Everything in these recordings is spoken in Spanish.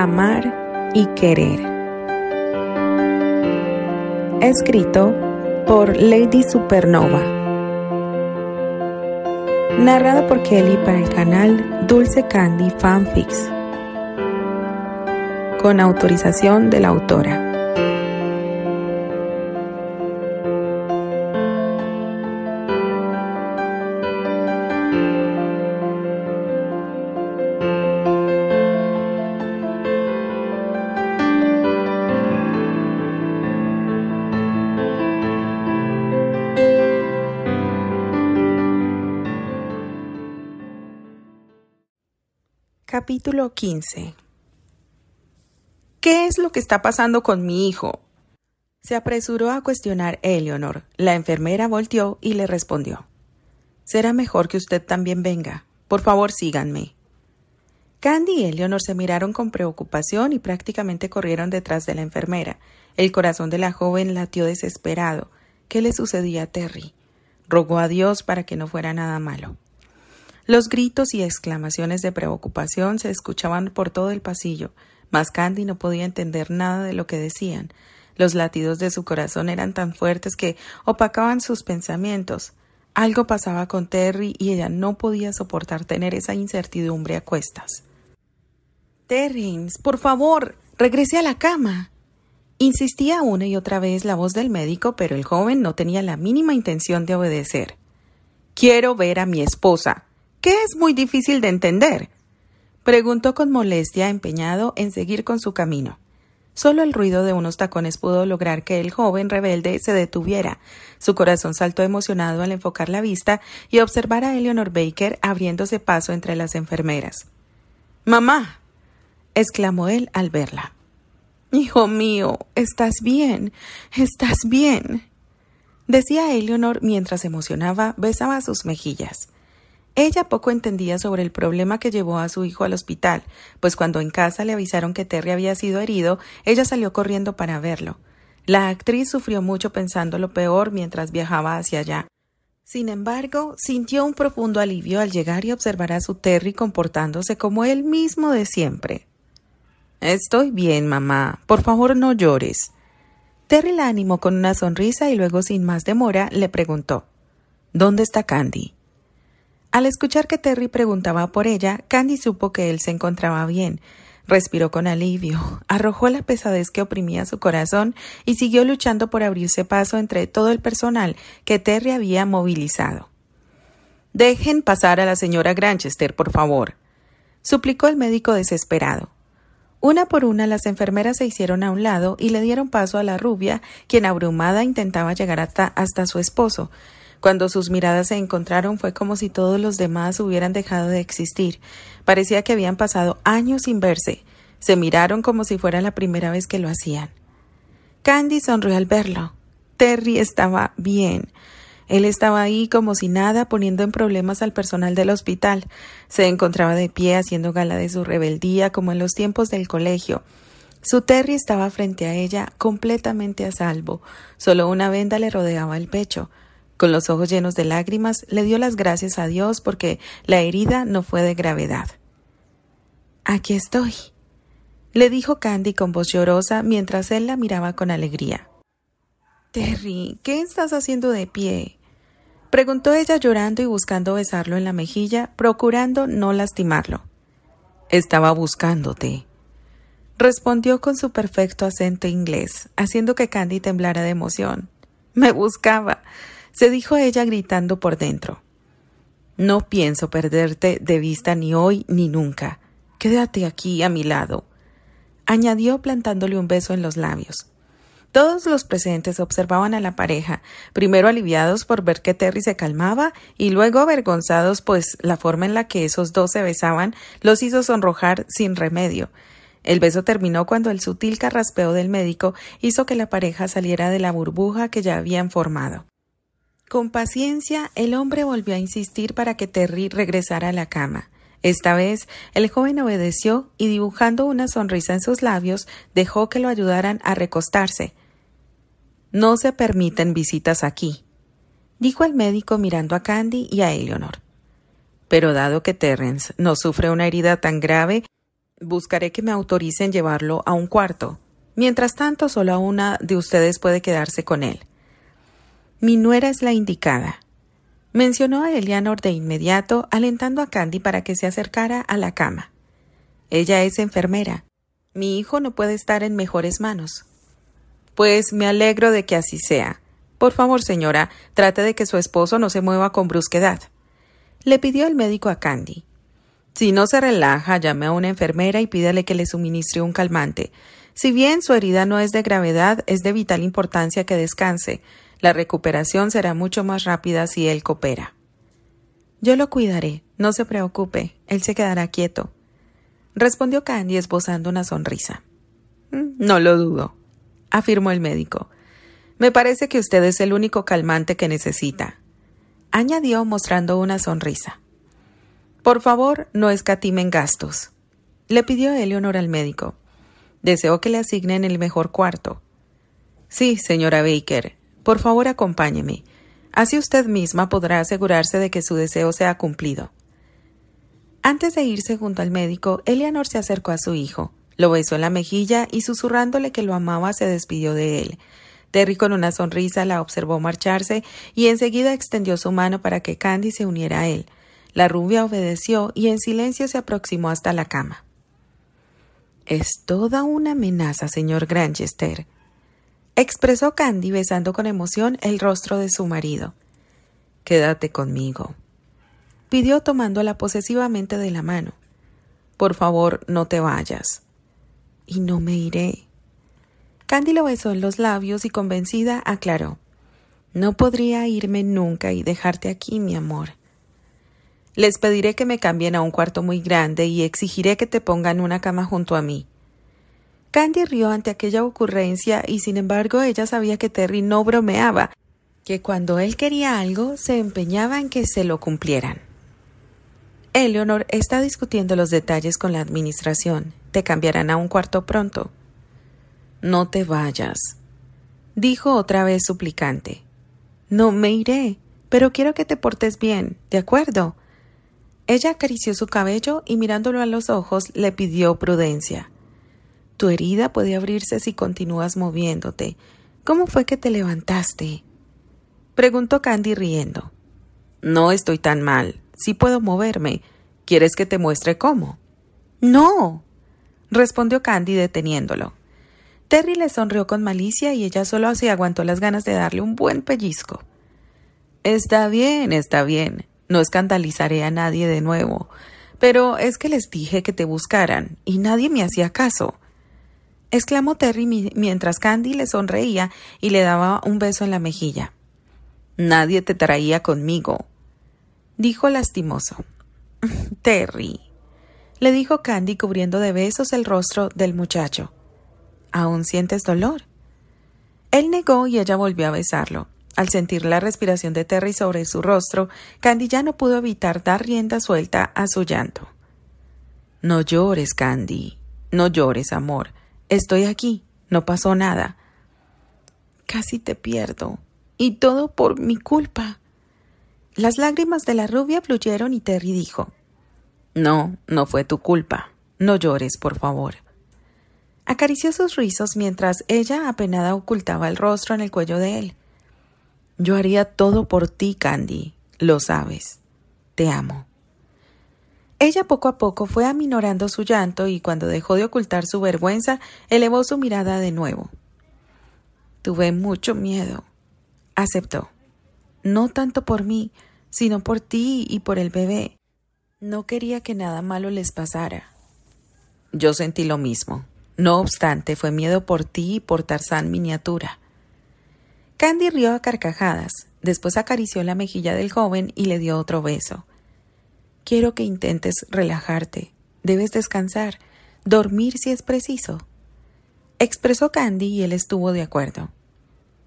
amar y querer. Escrito por Lady Supernova. Narrado por Kelly para el canal Dulce Candy Fanfics. Con autorización de la autora. capítulo 15. ¿Qué es lo que está pasando con mi hijo? Se apresuró a cuestionar Eleonor. La enfermera volteó y le respondió. Será mejor que usted también venga. Por favor, síganme. Candy y Eleonor se miraron con preocupación y prácticamente corrieron detrás de la enfermera. El corazón de la joven latió desesperado. ¿Qué le sucedía a Terry? Rogó a Dios para que no fuera nada malo. Los gritos y exclamaciones de preocupación se escuchaban por todo el pasillo, mas Candy no podía entender nada de lo que decían. Los latidos de su corazón eran tan fuertes que opacaban sus pensamientos. Algo pasaba con Terry y ella no podía soportar tener esa incertidumbre a cuestas. Terrins, por favor, regrese a la cama. Insistía una y otra vez la voz del médico, pero el joven no tenía la mínima intención de obedecer. Quiero ver a mi esposa, ¿Qué es muy difícil de entender? preguntó con molestia, empeñado en seguir con su camino. Solo el ruido de unos tacones pudo lograr que el joven rebelde se detuviera. Su corazón saltó emocionado al enfocar la vista y observar a Eleanor Baker abriéndose paso entre las enfermeras. Mamá. exclamó él al verla. Hijo mío, estás bien, estás bien. decía Eleanor mientras emocionaba, besaba sus mejillas. Ella poco entendía sobre el problema que llevó a su hijo al hospital, pues cuando en casa le avisaron que Terry había sido herido, ella salió corriendo para verlo. La actriz sufrió mucho pensando lo peor mientras viajaba hacia allá. Sin embargo, sintió un profundo alivio al llegar y observar a su Terry comportándose como él mismo de siempre. Estoy bien, mamá. Por favor, no llores. Terry la animó con una sonrisa y luego, sin más demora, le preguntó ¿Dónde está Candy? Al escuchar que Terry preguntaba por ella, Candy supo que él se encontraba bien. Respiró con alivio, arrojó la pesadez que oprimía su corazón y siguió luchando por abrirse paso entre todo el personal que Terry había movilizado. Dejen pasar a la señora Granchester, por favor, suplicó el médico desesperado. Una por una las enfermeras se hicieron a un lado y le dieron paso a la rubia, quien abrumada intentaba llegar hasta, hasta su esposo, cuando sus miradas se encontraron fue como si todos los demás hubieran dejado de existir. Parecía que habían pasado años sin verse. Se miraron como si fuera la primera vez que lo hacían. Candy sonrió al verlo. Terry estaba bien. Él estaba ahí como si nada, poniendo en problemas al personal del hospital. Se encontraba de pie haciendo gala de su rebeldía como en los tiempos del colegio. Su Terry estaba frente a ella, completamente a salvo. Solo una venda le rodeaba el pecho. Con los ojos llenos de lágrimas, le dio las gracias a Dios porque la herida no fue de gravedad. Aquí estoy, le dijo Candy con voz llorosa mientras él la miraba con alegría. Terry, ¿qué estás haciendo de pie? preguntó ella llorando y buscando besarlo en la mejilla, procurando no lastimarlo. Estaba buscándote, respondió con su perfecto acento inglés, haciendo que Candy temblara de emoción. Me buscaba se dijo ella gritando por dentro. No pienso perderte de vista ni hoy ni nunca. Quédate aquí a mi lado. añadió plantándole un beso en los labios. Todos los presentes observaban a la pareja, primero aliviados por ver que Terry se calmaba y luego avergonzados pues la forma en la que esos dos se besaban los hizo sonrojar sin remedio. El beso terminó cuando el sutil carraspeo del médico hizo que la pareja saliera de la burbuja que ya habían formado. Con paciencia, el hombre volvió a insistir para que Terry regresara a la cama. Esta vez, el joven obedeció y dibujando una sonrisa en sus labios, dejó que lo ayudaran a recostarse. No se permiten visitas aquí, dijo el médico mirando a Candy y a Eleanor. Pero dado que Terrence no sufre una herida tan grave, buscaré que me autoricen llevarlo a un cuarto. Mientras tanto, solo una de ustedes puede quedarse con él. Mi nuera es la indicada. Mencionó a Eleanor de inmediato, alentando a Candy para que se acercara a la cama. Ella es enfermera. Mi hijo no puede estar en mejores manos. Pues me alegro de que así sea. Por favor, señora, trate de que su esposo no se mueva con brusquedad. Le pidió el médico a Candy. Si no se relaja, llame a una enfermera y pídale que le suministre un calmante. Si bien su herida no es de gravedad, es de vital importancia que descanse, la recuperación será mucho más rápida si él coopera. Yo lo cuidaré, no se preocupe, él se quedará quieto, respondió Candy esbozando una sonrisa. Mm, no lo dudo, afirmó el médico. Me parece que usted es el único calmante que necesita, añadió mostrando una sonrisa. Por favor, no escatimen gastos, le pidió Eleonor al médico. Deseo que le asignen el mejor cuarto. Sí, señora Baker, por favor, acompáñeme. Así usted misma podrá asegurarse de que su deseo sea cumplido. Antes de irse junto al médico, Eleanor se acercó a su hijo, lo besó en la mejilla y susurrándole que lo amaba se despidió de él. Terry con una sonrisa la observó marcharse y enseguida extendió su mano para que Candy se uniera a él. La rubia obedeció y en silencio se aproximó hasta la cama. Es toda una amenaza, señor Granchester, expresó Candy besando con emoción el rostro de su marido. Quédate conmigo, pidió tomándola posesivamente de la mano. Por favor, no te vayas. Y no me iré. Candy lo besó en los labios y convencida aclaró. No podría irme nunca y dejarte aquí, mi amor. Les pediré que me cambien a un cuarto muy grande y exigiré que te pongan una cama junto a mí. Candy rió ante aquella ocurrencia y sin embargo ella sabía que Terry no bromeaba, que cuando él quería algo se empeñaba en que se lo cumplieran. Eleonor está discutiendo los detalles con la administración. Te cambiarán a un cuarto pronto. No te vayas, dijo otra vez suplicante. No me iré, pero quiero que te portes bien, ¿de acuerdo? Ella acarició su cabello y mirándolo a los ojos le pidió prudencia. Tu herida puede abrirse si continúas moviéndote. ¿Cómo fue que te levantaste? Preguntó Candy riendo. No estoy tan mal. Sí puedo moverme. ¿Quieres que te muestre cómo? No. respondió Candy deteniéndolo. Terry le sonrió con malicia y ella solo así aguantó las ganas de darle un buen pellizco. Está bien, está bien. No escandalizaré a nadie de nuevo. Pero es que les dije que te buscaran y nadie me hacía caso exclamó Terry mientras Candy le sonreía y le daba un beso en la mejilla. Nadie te traía conmigo, dijo lastimoso. Terry, le dijo Candy cubriendo de besos el rostro del muchacho. ¿Aún sientes dolor? Él negó y ella volvió a besarlo. Al sentir la respiración de Terry sobre su rostro, Candy ya no pudo evitar dar rienda suelta a su llanto. No llores, Candy. No llores, amor. Estoy aquí, no pasó nada. Casi te pierdo. Y todo por mi culpa. Las lágrimas de la rubia fluyeron y Terry dijo, No, no fue tu culpa. No llores, por favor. Acarició sus rizos mientras ella apenada ocultaba el rostro en el cuello de él. Yo haría todo por ti, Candy. Lo sabes. Te amo. Ella poco a poco fue aminorando su llanto y cuando dejó de ocultar su vergüenza, elevó su mirada de nuevo. Tuve mucho miedo. Aceptó. No tanto por mí, sino por ti y por el bebé. No quería que nada malo les pasara. Yo sentí lo mismo. No obstante, fue miedo por ti y por Tarzán miniatura. Candy rió a carcajadas, después acarició la mejilla del joven y le dio otro beso. Quiero que intentes relajarte. Debes descansar, dormir si es preciso. Expresó Candy y él estuvo de acuerdo.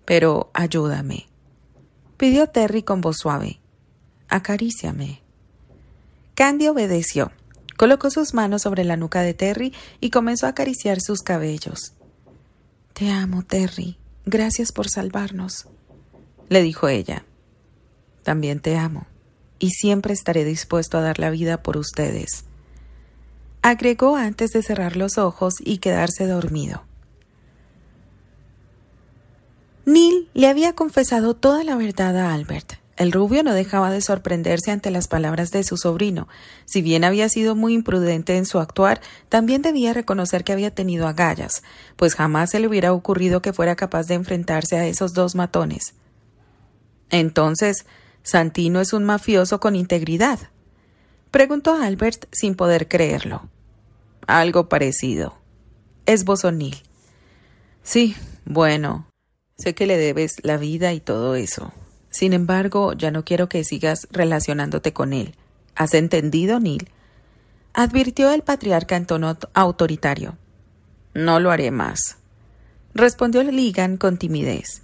Pero ayúdame. Pidió Terry con voz suave. Acaríciame. Candy obedeció. Colocó sus manos sobre la nuca de Terry y comenzó a acariciar sus cabellos. Te amo, Terry. Gracias por salvarnos, le dijo ella. También te amo y siempre estaré dispuesto a dar la vida por ustedes. Agregó antes de cerrar los ojos y quedarse dormido. Neil le había confesado toda la verdad a Albert. El rubio no dejaba de sorprenderse ante las palabras de su sobrino. Si bien había sido muy imprudente en su actuar, también debía reconocer que había tenido agallas, pues jamás se le hubiera ocurrido que fuera capaz de enfrentarse a esos dos matones. Entonces, ¿Santino es un mafioso con integridad? Preguntó Albert sin poder creerlo. Algo parecido. Es Neil. Sí, bueno, sé que le debes la vida y todo eso. Sin embargo, ya no quiero que sigas relacionándote con él. ¿Has entendido, Neil? Advirtió el patriarca en tono autoritario. No lo haré más. Respondió Ligan con timidez.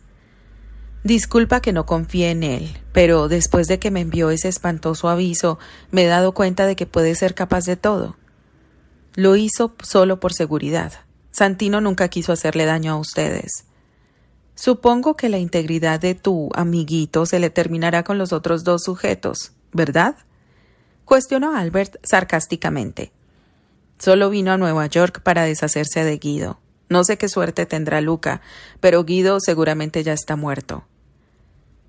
Disculpa que no confíe en él, pero después de que me envió ese espantoso aviso, me he dado cuenta de que puede ser capaz de todo. Lo hizo solo por seguridad. Santino nunca quiso hacerle daño a ustedes. Supongo que la integridad de tu amiguito se le terminará con los otros dos sujetos, ¿verdad? cuestionó Albert sarcásticamente. Solo vino a Nueva York para deshacerse de Guido. No sé qué suerte tendrá Luca, pero Guido seguramente ya está muerto.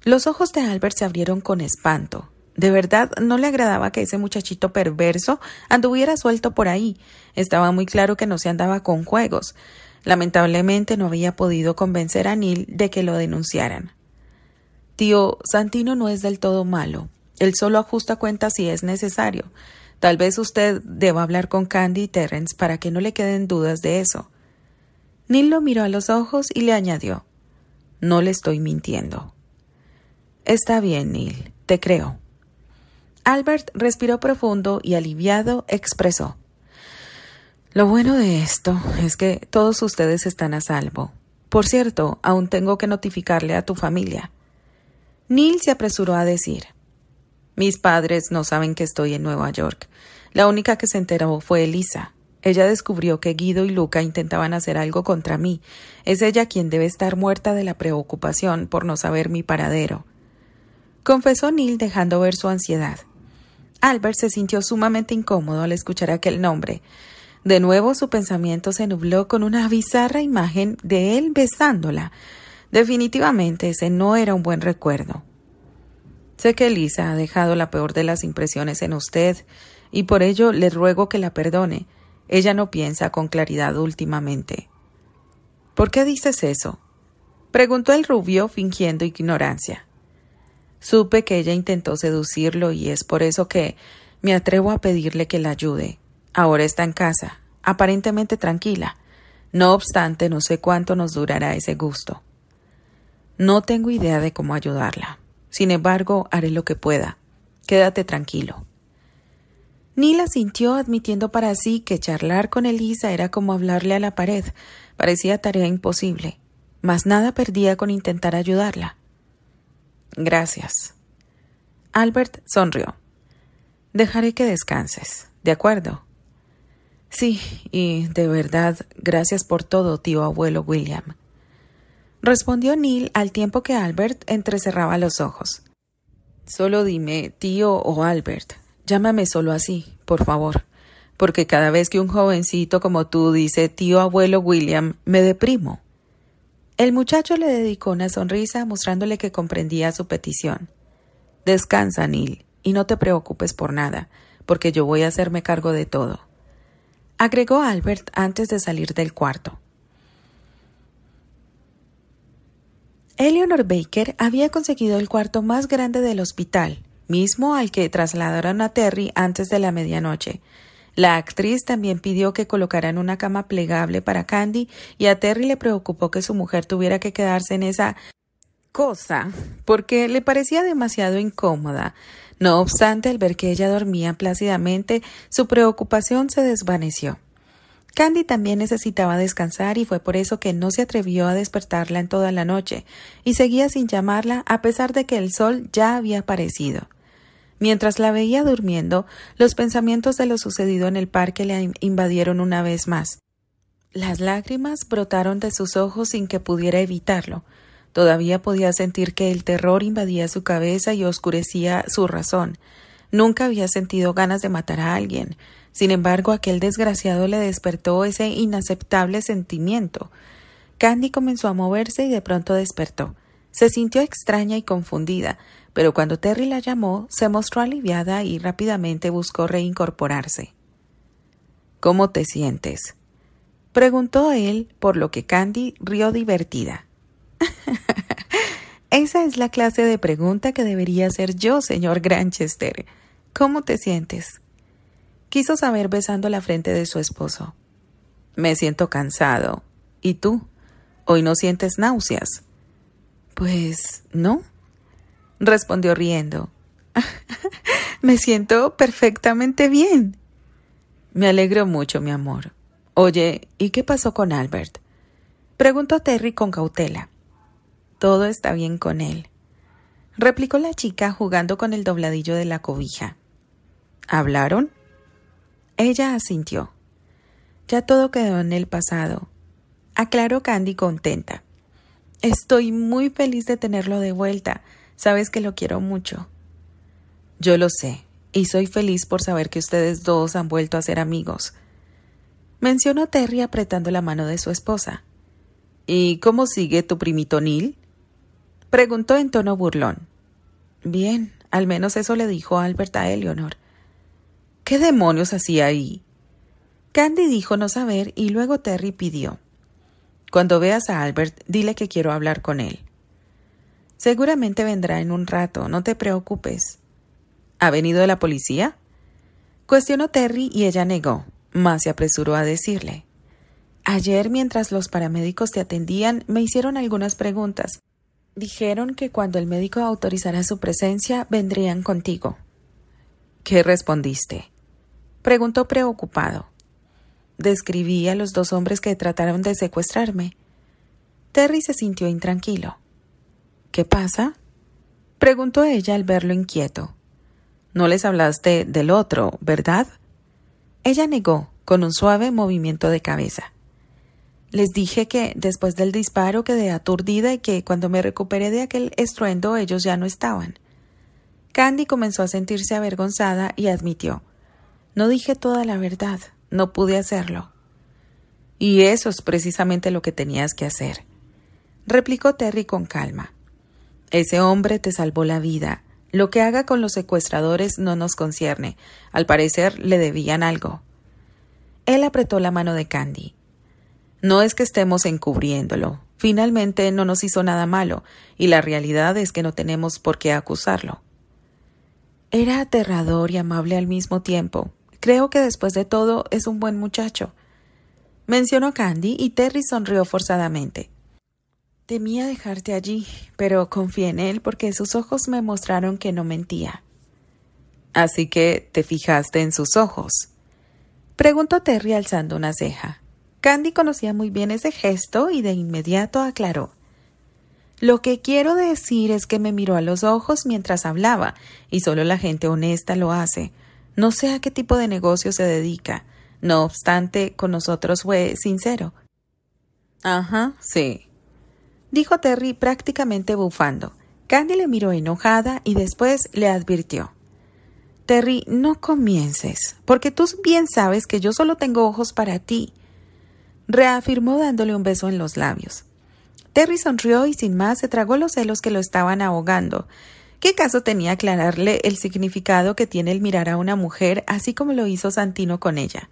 Los ojos de Albert se abrieron con espanto. De verdad no le agradaba que ese muchachito perverso anduviera suelto por ahí. Estaba muy claro que no se andaba con juegos. Lamentablemente no había podido convencer a Neil de que lo denunciaran. Tío, Santino no es del todo malo. Él solo ajusta cuentas si es necesario. Tal vez usted deba hablar con Candy y Terrence para que no le queden dudas de eso. Neil lo miró a los ojos y le añadió No le estoy mintiendo. Está bien, Neil, te creo. Albert respiró profundo y aliviado expresó Lo bueno de esto es que todos ustedes están a salvo. Por cierto, aún tengo que notificarle a tu familia. Neil se apresuró a decir Mis padres no saben que estoy en Nueva York. La única que se enteró fue Elisa. Ella descubrió que Guido y Luca intentaban hacer algo contra mí. Es ella quien debe estar muerta de la preocupación por no saber mi paradero. Confesó Neil dejando ver su ansiedad. Albert se sintió sumamente incómodo al escuchar aquel nombre. De nuevo su pensamiento se nubló con una bizarra imagen de él besándola. Definitivamente ese no era un buen recuerdo. Sé que Lisa ha dejado la peor de las impresiones en usted, y por ello le ruego que la perdone. Ella no piensa con claridad últimamente. ¿Por qué dices eso? preguntó el rubio fingiendo ignorancia. Supe que ella intentó seducirlo y es por eso que me atrevo a pedirle que la ayude. Ahora está en casa, aparentemente tranquila. No obstante, no sé cuánto nos durará ese gusto. No tengo idea de cómo ayudarla. Sin embargo, haré lo que pueda. Quédate tranquilo. Nila sintió admitiendo para sí que charlar con Elisa era como hablarle a la pared. Parecía tarea imposible. Mas nada perdía con intentar ayudarla. Gracias. Albert sonrió. Dejaré que descanses. ¿De acuerdo? Sí, y de verdad, gracias por todo, tío abuelo William. Respondió Neil al tiempo que Albert entrecerraba los ojos. Solo dime tío o Albert, Llámame solo así, por favor, porque cada vez que un jovencito como tú dice tío abuelo William, me deprimo. El muchacho le dedicó una sonrisa mostrándole que comprendía su petición. Descansa, Neil, y no te preocupes por nada, porque yo voy a hacerme cargo de todo. Agregó Albert antes de salir del cuarto. Eleanor Baker había conseguido el cuarto más grande del hospital, mismo al que trasladaron a Terry antes de la medianoche. La actriz también pidió que colocaran una cama plegable para Candy y a Terry le preocupó que su mujer tuviera que quedarse en esa cosa porque le parecía demasiado incómoda. No obstante, al ver que ella dormía plácidamente, su preocupación se desvaneció. Candy también necesitaba descansar y fue por eso que no se atrevió a despertarla en toda la noche, y seguía sin llamarla a pesar de que el sol ya había aparecido. Mientras la veía durmiendo, los pensamientos de lo sucedido en el parque le invadieron una vez más. Las lágrimas brotaron de sus ojos sin que pudiera evitarlo. Todavía podía sentir que el terror invadía su cabeza y oscurecía su razón. Nunca había sentido ganas de matar a alguien. Sin embargo, aquel desgraciado le despertó ese inaceptable sentimiento. Candy comenzó a moverse y de pronto despertó. Se sintió extraña y confundida, pero cuando Terry la llamó, se mostró aliviada y rápidamente buscó reincorporarse. ¿Cómo te sientes? preguntó él, por lo que Candy rió divertida. Esa es la clase de pregunta que debería hacer yo, señor Granchester. ¿Cómo te sientes? Quiso saber besando la frente de su esposo. Me siento cansado. ¿Y tú? Hoy no sientes náuseas. Pues no, respondió riendo. Me siento perfectamente bien. Me alegro mucho, mi amor. Oye, ¿y qué pasó con Albert? Preguntó Terry con cautela. Todo está bien con él, replicó la chica jugando con el dobladillo de la cobija. ¿Hablaron? Ella asintió. Ya todo quedó en el pasado, aclaró Candy contenta. Estoy muy feliz de tenerlo de vuelta. Sabes que lo quiero mucho. Yo lo sé, y soy feliz por saber que ustedes dos han vuelto a ser amigos. Mencionó Terry apretando la mano de su esposa. ¿Y cómo sigue tu primito Neil? Preguntó en tono burlón. Bien, al menos eso le dijo Alberta a Eleonor. ¿Qué demonios hacía ahí? Candy dijo no saber y luego Terry pidió. Cuando veas a Albert, dile que quiero hablar con él. Seguramente vendrá en un rato, no te preocupes. ¿Ha venido la policía? Cuestionó Terry y ella negó, mas se apresuró a decirle. Ayer, mientras los paramédicos te atendían, me hicieron algunas preguntas. Dijeron que cuando el médico autorizara su presencia, vendrían contigo. ¿Qué respondiste? Preguntó preocupado describí a los dos hombres que trataron de secuestrarme. Terry se sintió intranquilo. ¿Qué pasa? preguntó ella al verlo inquieto. No les hablaste del otro, ¿verdad? Ella negó, con un suave movimiento de cabeza. Les dije que después del disparo quedé aturdida y que cuando me recuperé de aquel estruendo ellos ya no estaban. Candy comenzó a sentirse avergonzada y admitió No dije toda la verdad no pude hacerlo. Y eso es precisamente lo que tenías que hacer, replicó Terry con calma. Ese hombre te salvó la vida. Lo que haga con los secuestradores no nos concierne. Al parecer le debían algo. Él apretó la mano de Candy. No es que estemos encubriéndolo. Finalmente no nos hizo nada malo, y la realidad es que no tenemos por qué acusarlo. Era aterrador y amable al mismo tiempo. Creo que después de todo es un buen muchacho. Mencionó Candy y Terry sonrió forzadamente. Temía dejarte allí, pero confié en él porque sus ojos me mostraron que no mentía. Así que te fijaste en sus ojos. Preguntó Terry alzando una ceja. Candy conocía muy bien ese gesto y de inmediato aclaró. Lo que quiero decir es que me miró a los ojos mientras hablaba, y solo la gente honesta lo hace. No sé a qué tipo de negocio se dedica. No obstante, con nosotros fue sincero. Ajá, sí. Dijo Terry prácticamente bufando. Candy le miró enojada y después le advirtió. Terry, no comiences, porque tú bien sabes que yo solo tengo ojos para ti. Reafirmó dándole un beso en los labios. Terry sonrió y sin más se tragó los celos que lo estaban ahogando ¿Qué caso tenía aclararle el significado que tiene el mirar a una mujer así como lo hizo Santino con ella?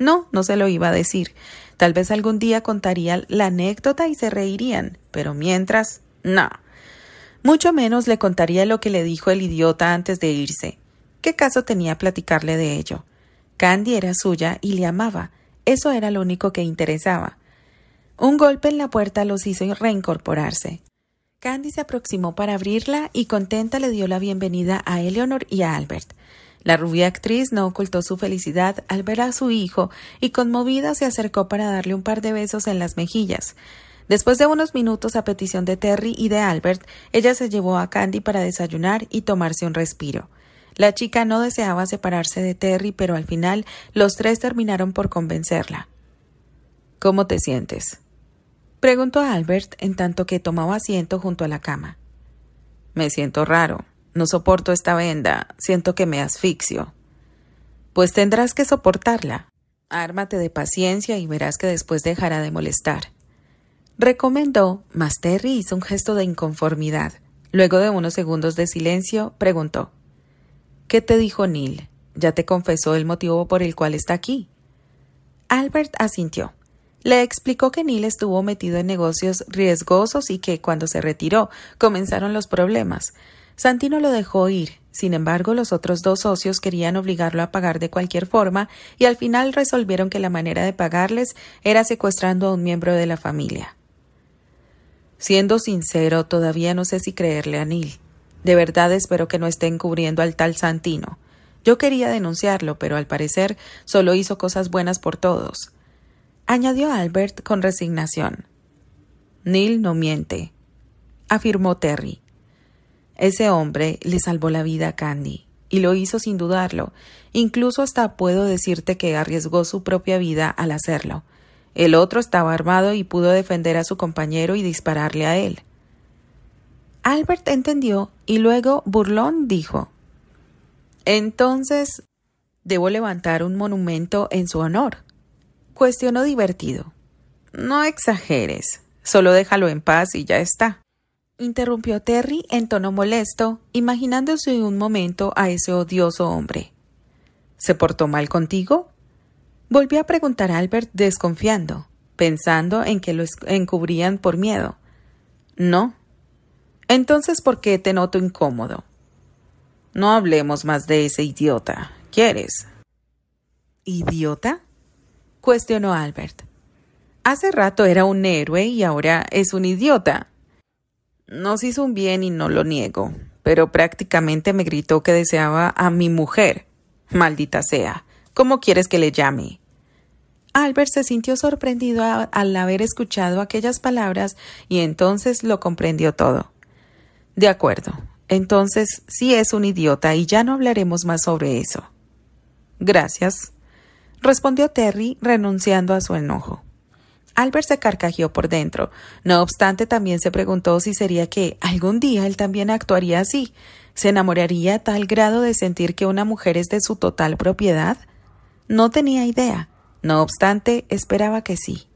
No, no se lo iba a decir. Tal vez algún día contaría la anécdota y se reirían, pero mientras, no. Mucho menos le contaría lo que le dijo el idiota antes de irse. ¿Qué caso tenía platicarle de ello? Candy era suya y le amaba. Eso era lo único que interesaba. Un golpe en la puerta los hizo reincorporarse. Candy se aproximó para abrirla y contenta le dio la bienvenida a Eleanor y a Albert. La rubia actriz no ocultó su felicidad al ver a su hijo y conmovida se acercó para darle un par de besos en las mejillas. Después de unos minutos a petición de Terry y de Albert, ella se llevó a Candy para desayunar y tomarse un respiro. La chica no deseaba separarse de Terry, pero al final los tres terminaron por convencerla. ¿Cómo te sientes? Preguntó a Albert en tanto que tomaba asiento junto a la cama. Me siento raro. No soporto esta venda. Siento que me asfixio. Pues tendrás que soportarla. Ármate de paciencia y verás que después dejará de molestar. Recomendó, mas Terry hizo un gesto de inconformidad. Luego de unos segundos de silencio, preguntó. ¿Qué te dijo Neil? ¿Ya te confesó el motivo por el cual está aquí? Albert asintió. Le explicó que Neil estuvo metido en negocios riesgosos y que cuando se retiró comenzaron los problemas. Santino lo dejó ir, sin embargo los otros dos socios querían obligarlo a pagar de cualquier forma y al final resolvieron que la manera de pagarles era secuestrando a un miembro de la familia. Siendo sincero, todavía no sé si creerle a Neil. De verdad espero que no esté encubriendo al tal Santino. Yo quería denunciarlo, pero al parecer solo hizo cosas buenas por todos añadió Albert con resignación. Neil no miente, afirmó Terry. Ese hombre le salvó la vida a Candy, y lo hizo sin dudarlo. Incluso hasta puedo decirte que arriesgó su propia vida al hacerlo. El otro estaba armado y pudo defender a su compañero y dispararle a él. Albert entendió y luego burlón dijo Entonces, debo levantar un monumento en su honor cuestionó divertido. No exageres, solo déjalo en paz y ya está. Interrumpió Terry en tono molesto, imaginándose un momento a ese odioso hombre. ¿Se portó mal contigo? Volvió a preguntar a Albert desconfiando, pensando en que lo encubrían por miedo. No. Entonces, ¿por qué te noto incómodo? No hablemos más de ese idiota. ¿Quieres? ¿Idiota? cuestionó Albert. Hace rato era un héroe y ahora es un idiota. Nos hizo un bien y no lo niego, pero prácticamente me gritó que deseaba a mi mujer. Maldita sea. ¿Cómo quieres que le llame? Albert se sintió sorprendido al haber escuchado aquellas palabras y entonces lo comprendió todo. De acuerdo. Entonces sí es un idiota y ya no hablaremos más sobre eso. Gracias respondió Terry, renunciando a su enojo. Albert se carcajeó por dentro. No obstante, también se preguntó si sería que algún día él también actuaría así. ¿Se enamoraría a tal grado de sentir que una mujer es de su total propiedad? No tenía idea. No obstante, esperaba que sí.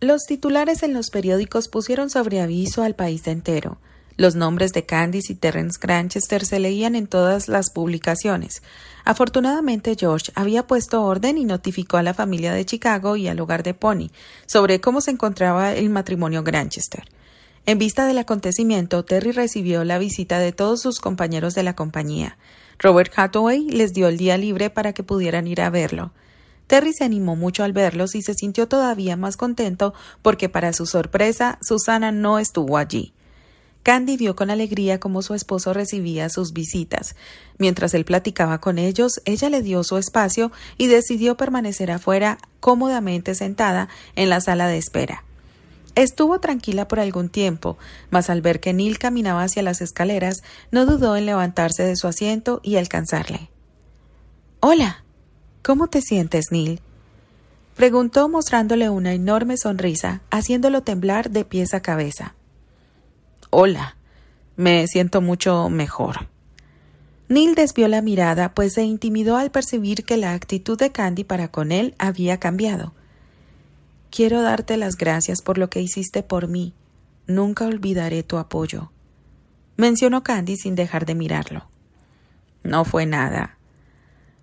Los titulares en los periódicos pusieron sobre aviso al país entero. Los nombres de Candice y Terrence Granchester se leían en todas las publicaciones. Afortunadamente, George había puesto orden y notificó a la familia de Chicago y al hogar de Pony sobre cómo se encontraba el matrimonio Granchester. En vista del acontecimiento, Terry recibió la visita de todos sus compañeros de la compañía. Robert Hathaway les dio el día libre para que pudieran ir a verlo. Terry se animó mucho al verlos y se sintió todavía más contento porque, para su sorpresa, Susana no estuvo allí. Candy vio con alegría cómo su esposo recibía sus visitas. Mientras él platicaba con ellos, ella le dio su espacio y decidió permanecer afuera cómodamente sentada en la sala de espera. Estuvo tranquila por algún tiempo, mas al ver que Neil caminaba hacia las escaleras, no dudó en levantarse de su asiento y alcanzarle. Hola. ¿Cómo te sientes, Neil? preguntó mostrándole una enorme sonrisa, haciéndolo temblar de pies a cabeza. Hola, me siento mucho mejor. Neil desvió la mirada, pues se intimidó al percibir que la actitud de Candy para con él había cambiado. Quiero darte las gracias por lo que hiciste por mí. Nunca olvidaré tu apoyo. Mencionó Candy sin dejar de mirarlo. No fue nada.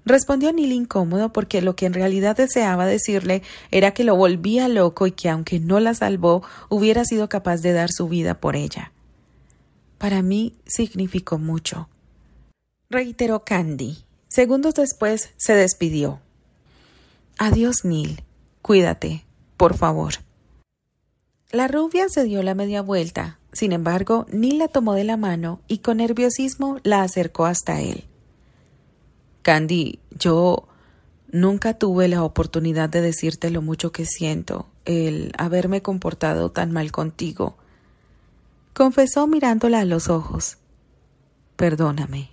Respondió Neil incómodo porque lo que en realidad deseaba decirle era que lo volvía loco y que aunque no la salvó, hubiera sido capaz de dar su vida por ella para mí significó mucho. Reiteró Candy. Segundos después se despidió. Adiós, Neil. Cuídate, por favor. La rubia se dio la media vuelta. Sin embargo, Neil la tomó de la mano y con nerviosismo la acercó hasta él. Candy, yo nunca tuve la oportunidad de decirte lo mucho que siento el haberme comportado tan mal contigo confesó mirándola a los ojos. Perdóname.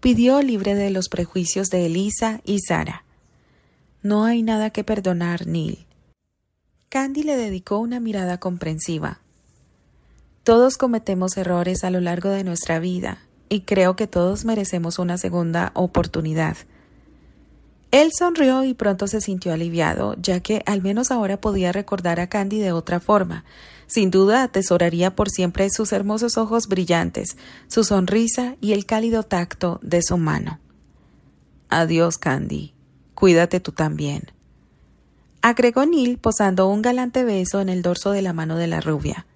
Pidió libre de los prejuicios de Elisa y Sara. No hay nada que perdonar, Neil. Candy le dedicó una mirada comprensiva. Todos cometemos errores a lo largo de nuestra vida, y creo que todos merecemos una segunda oportunidad, él sonrió y pronto se sintió aliviado, ya que al menos ahora podía recordar a Candy de otra forma. Sin duda atesoraría por siempre sus hermosos ojos brillantes, su sonrisa y el cálido tacto de su mano. Adiós, Candy. Cuídate tú también. Agregó Neil posando un galante beso en el dorso de la mano de la rubia.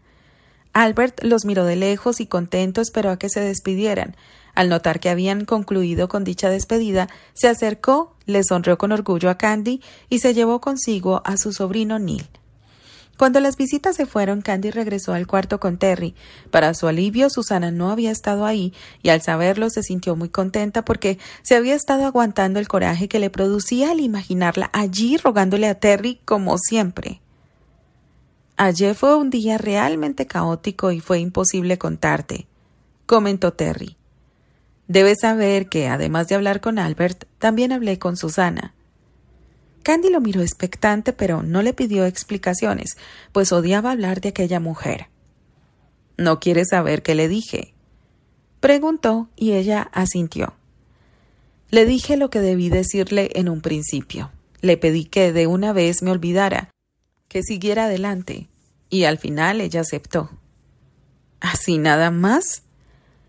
Albert los miró de lejos y contento esperó a que se despidieran. Al notar que habían concluido con dicha despedida, se acercó le sonrió con orgullo a Candy y se llevó consigo a su sobrino Neil. Cuando las visitas se fueron, Candy regresó al cuarto con Terry. Para su alivio, Susana no había estado ahí y al saberlo se sintió muy contenta porque se había estado aguantando el coraje que le producía al imaginarla allí rogándole a Terry como siempre. Ayer fue un día realmente caótico y fue imposible contarte, comentó Terry. Debes saber que, además de hablar con Albert, también hablé con Susana. Candy lo miró expectante, pero no le pidió explicaciones, pues odiaba hablar de aquella mujer. ¿No quiere saber qué le dije? Preguntó y ella asintió. Le dije lo que debí decirle en un principio. Le pedí que de una vez me olvidara, que siguiera adelante, y al final ella aceptó. ¿Así nada más?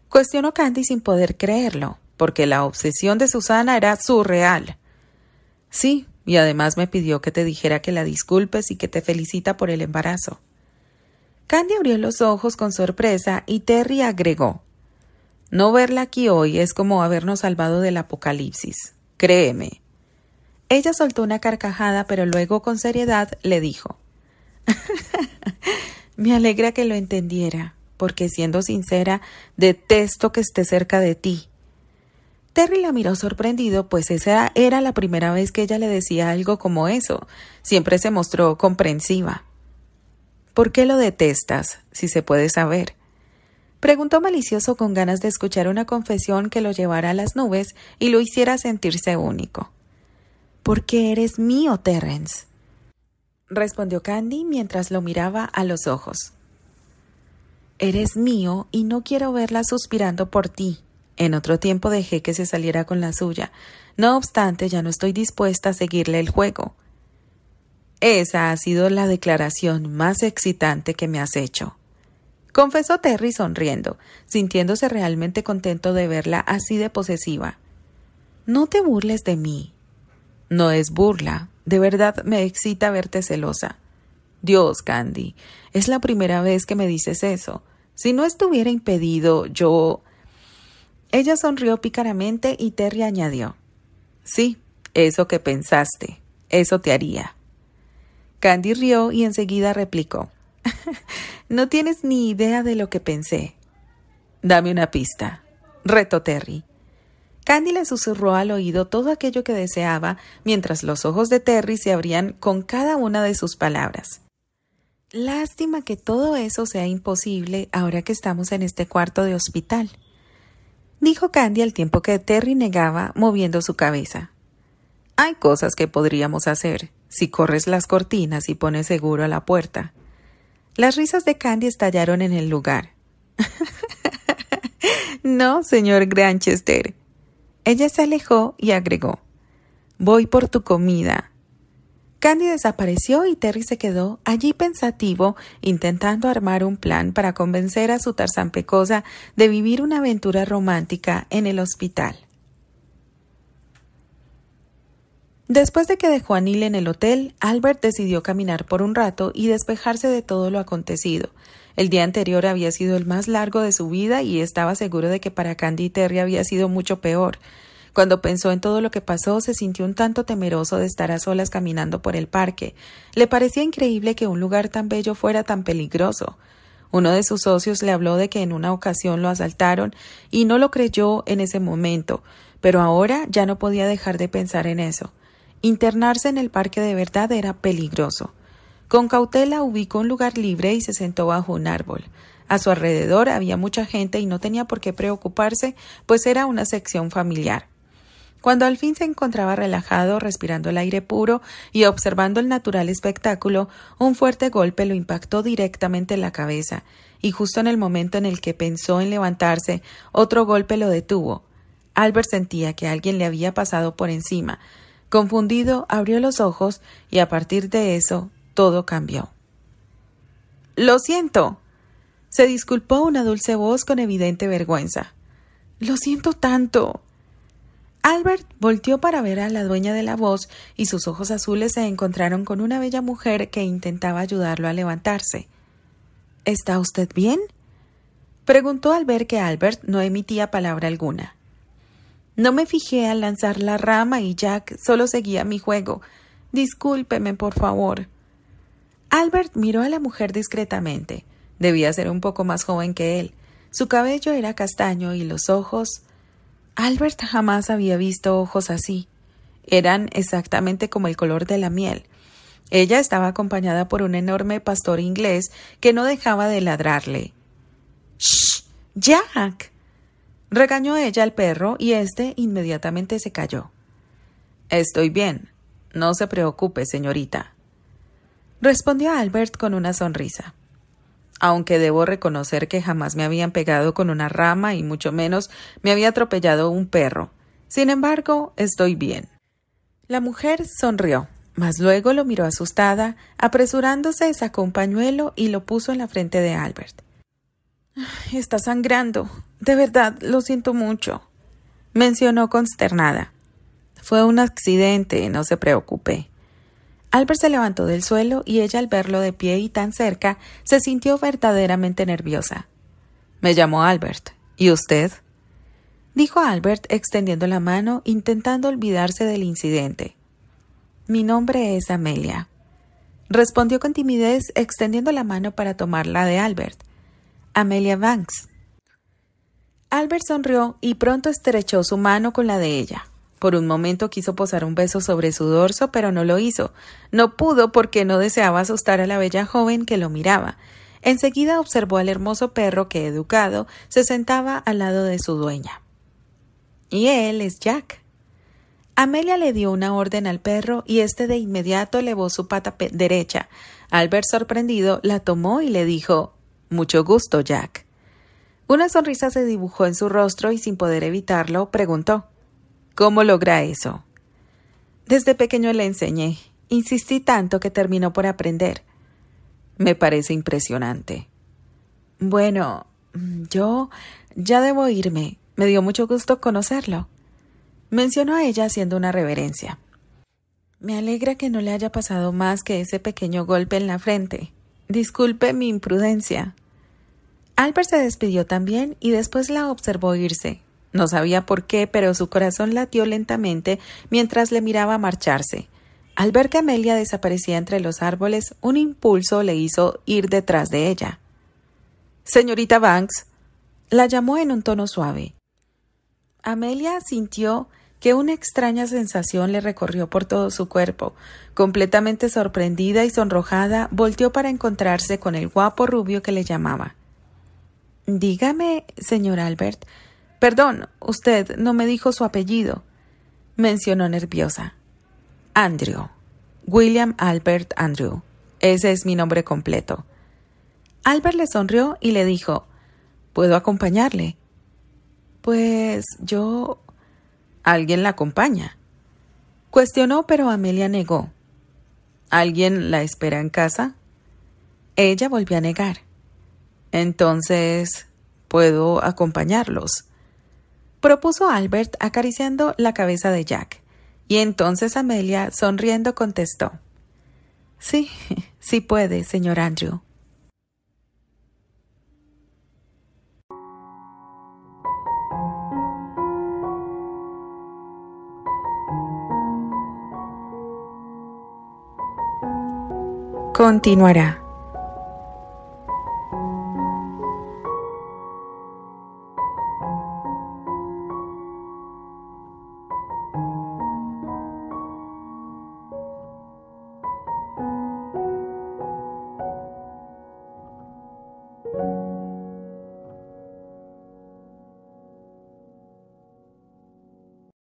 Cuestionó Candy sin poder creerlo, porque la obsesión de Susana era surreal. Sí, y además me pidió que te dijera que la disculpes y que te felicita por el embarazo. Candy abrió los ojos con sorpresa y Terry agregó No verla aquí hoy es como habernos salvado del apocalipsis. Créeme. Ella soltó una carcajada, pero luego con seriedad le dijo Me alegra que lo entendiera porque siendo sincera, detesto que esté cerca de ti. Terry la miró sorprendido, pues esa era la primera vez que ella le decía algo como eso. Siempre se mostró comprensiva. ¿Por qué lo detestas, si se puede saber? Preguntó malicioso con ganas de escuchar una confesión que lo llevara a las nubes y lo hiciera sentirse único. ¿Por qué eres mío, Terrence. Respondió Candy mientras lo miraba a los ojos. Eres mío y no quiero verla suspirando por ti. En otro tiempo dejé que se saliera con la suya. No obstante, ya no estoy dispuesta a seguirle el juego. Esa ha sido la declaración más excitante que me has hecho. Confesó Terry sonriendo, sintiéndose realmente contento de verla así de posesiva. No te burles de mí. No es burla. De verdad me excita verte celosa. Dios, Candy, es la primera vez que me dices eso. Si no estuviera impedido, yo... Ella sonrió pícaramente y Terry añadió. Sí, eso que pensaste, eso te haría. Candy rió y enseguida replicó. no tienes ni idea de lo que pensé. Dame una pista, retó Terry. Candy le susurró al oído todo aquello que deseaba, mientras los ojos de Terry se abrían con cada una de sus palabras. Lástima que todo eso sea imposible ahora que estamos en este cuarto de hospital, dijo Candy al tiempo que Terry negaba moviendo su cabeza. Hay cosas que podríamos hacer si corres las cortinas y pones seguro a la puerta. Las risas de Candy estallaron en el lugar. no, señor Granchester. Ella se alejó y agregó Voy por tu comida. Candy desapareció y Terry se quedó allí pensativo, intentando armar un plan para convencer a su Tarzán de vivir una aventura romántica en el hospital. Después de que dejó a Neil en el hotel, Albert decidió caminar por un rato y despejarse de todo lo acontecido. El día anterior había sido el más largo de su vida y estaba seguro de que para Candy y Terry había sido mucho peor. Cuando pensó en todo lo que pasó, se sintió un tanto temeroso de estar a solas caminando por el parque. Le parecía increíble que un lugar tan bello fuera tan peligroso. Uno de sus socios le habló de que en una ocasión lo asaltaron y no lo creyó en ese momento, pero ahora ya no podía dejar de pensar en eso. Internarse en el parque de verdad era peligroso. Con cautela ubicó un lugar libre y se sentó bajo un árbol. A su alrededor había mucha gente y no tenía por qué preocuparse, pues era una sección familiar. Cuando al fin se encontraba relajado, respirando el aire puro y observando el natural espectáculo, un fuerte golpe lo impactó directamente en la cabeza, y justo en el momento en el que pensó en levantarse, otro golpe lo detuvo. Albert sentía que alguien le había pasado por encima. Confundido, abrió los ojos y a partir de eso todo cambió. Lo siento. se disculpó una dulce voz con evidente vergüenza. Lo siento tanto. Albert volteó para ver a la dueña de la voz y sus ojos azules se encontraron con una bella mujer que intentaba ayudarlo a levantarse. ¿Está usted bien? preguntó al ver que Albert no emitía palabra alguna. No me fijé al lanzar la rama y Jack solo seguía mi juego. Discúlpeme, por favor. Albert miró a la mujer discretamente. Debía ser un poco más joven que él. Su cabello era castaño y los ojos Albert jamás había visto ojos así. Eran exactamente como el color de la miel. Ella estaba acompañada por un enorme pastor inglés que no dejaba de ladrarle. ¡Shh! ¡Jack! regañó ella al perro y éste inmediatamente se calló. Estoy bien. No se preocupe, señorita. respondió Albert con una sonrisa aunque debo reconocer que jamás me habían pegado con una rama y mucho menos me había atropellado un perro. Sin embargo, estoy bien. La mujer sonrió, mas luego lo miró asustada, apresurándose sacó un pañuelo y lo puso en la frente de Albert. Está sangrando. De verdad, lo siento mucho. mencionó consternada. Fue un accidente, no se preocupe. Albert se levantó del suelo y ella al verlo de pie y tan cerca se sintió verdaderamente nerviosa. Me llamo Albert. ¿Y usted? dijo Albert extendiendo la mano intentando olvidarse del incidente. Mi nombre es Amelia. Respondió con timidez extendiendo la mano para tomar la de Albert. Amelia Banks. Albert sonrió y pronto estrechó su mano con la de ella. Por un momento quiso posar un beso sobre su dorso, pero no lo hizo. No pudo porque no deseaba asustar a la bella joven que lo miraba. Enseguida observó al hermoso perro que, educado, se sentaba al lado de su dueña. Y él es Jack. Amelia le dio una orden al perro y éste de inmediato elevó su pata derecha. Al ver sorprendido, la tomó y le dijo Mucho gusto, Jack. Una sonrisa se dibujó en su rostro y sin poder evitarlo, preguntó ¿Cómo logra eso? Desde pequeño le enseñé. Insistí tanto que terminó por aprender. Me parece impresionante. Bueno, yo ya debo irme. Me dio mucho gusto conocerlo. Mencionó a ella haciendo una reverencia. Me alegra que no le haya pasado más que ese pequeño golpe en la frente. Disculpe mi imprudencia. Albert se despidió también y después la observó irse, no sabía por qué, pero su corazón latió lentamente mientras le miraba marcharse. Al ver que Amelia desaparecía entre los árboles, un impulso le hizo ir detrás de ella. Señorita Banks, la llamó en un tono suave. Amelia sintió que una extraña sensación le recorrió por todo su cuerpo. Completamente sorprendida y sonrojada, volteó para encontrarse con el guapo rubio que le llamaba. Dígame, señor Albert, Perdón, usted no me dijo su apellido, mencionó nerviosa. Andrew. William Albert Andrew. Ese es mi nombre completo. Albert le sonrió y le dijo, ¿Puedo acompañarle? Pues yo... ¿Alguien la acompaña? Cuestionó, pero Amelia negó. ¿Alguien la espera en casa? Ella volvió a negar. Entonces, ¿puedo acompañarlos? propuso Albert acariciando la cabeza de Jack. Y entonces Amelia, sonriendo, contestó Sí, sí puede, señor Andrew. Continuará.